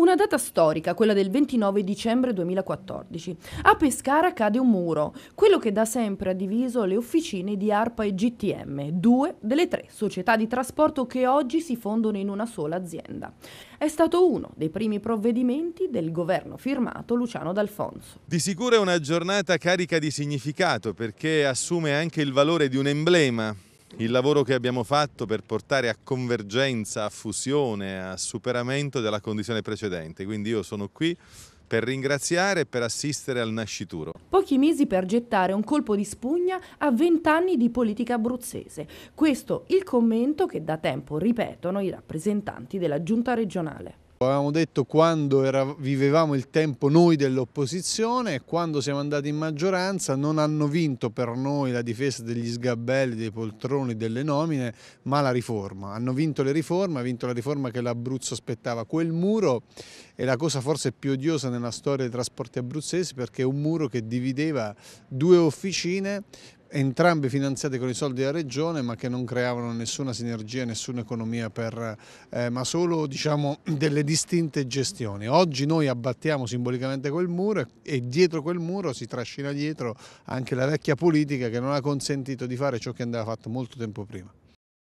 Una data storica, quella del 29 dicembre 2014. A Pescara cade un muro, quello che da sempre ha diviso le officine di ARPA e GTM, due delle tre società di trasporto che oggi si fondono in una sola azienda. È stato uno dei primi provvedimenti del governo firmato Luciano D'Alfonso. Di sicuro è una giornata carica di significato perché assume anche il valore di un emblema il lavoro che abbiamo fatto per portare a convergenza, a fusione, a superamento della condizione precedente. Quindi io sono qui per ringraziare e per assistere al nascituro. Pochi mesi per gettare un colpo di spugna a vent'anni di politica abruzzese. Questo il commento che da tempo ripetono i rappresentanti della giunta regionale. Avevamo detto quando era, vivevamo il tempo noi dell'opposizione e quando siamo andati in maggioranza non hanno vinto per noi la difesa degli sgabelli, dei poltroni, delle nomine, ma la riforma. Hanno vinto le riforme, ha vinto la riforma che l'Abruzzo aspettava. Quel muro è la cosa forse più odiosa nella storia dei trasporti abruzzesi perché è un muro che divideva due officine entrambe finanziate con i soldi della regione ma che non creavano nessuna sinergia, nessuna economia per, eh, ma solo diciamo, delle distinte gestioni. Oggi noi abbattiamo simbolicamente quel muro e dietro quel muro si trascina dietro anche la vecchia politica che non ha consentito di fare ciò che andava fatto molto tempo prima.